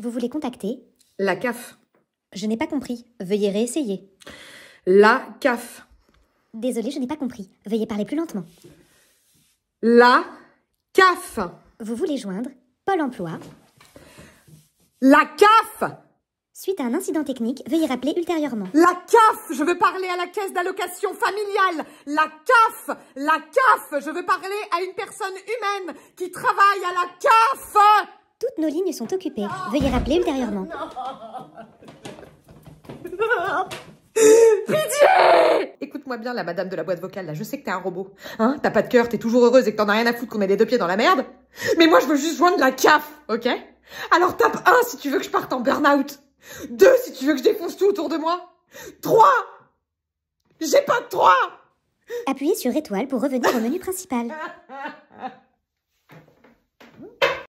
Vous voulez contacter La CAF. Je n'ai pas compris. Veuillez réessayer. La CAF. Désolée, je n'ai pas compris. Veuillez parler plus lentement. La CAF. Vous voulez joindre Pôle emploi. La CAF Suite à un incident technique, veuillez rappeler ultérieurement. La CAF Je veux parler à la caisse d'allocation familiale La CAF La CAF Je veux parler à une personne humaine qui travaille à la CAF nos lignes sont occupées. Veuillez rappeler ultérieurement. Pitié Écoute-moi bien, la madame de la boîte vocale, là, je sais que t'es un robot. Hein T'as pas de cœur, t'es toujours heureuse et que t'en as rien à foutre qu'on ait les deux pieds dans la merde. Mais moi, je veux juste joindre la CAF, ok Alors tape 1 si tu veux que je parte en burn-out. 2 si tu veux que je défonce tout autour de moi. 3 J'ai pas de 3 Appuyez sur étoile pour revenir au menu principal.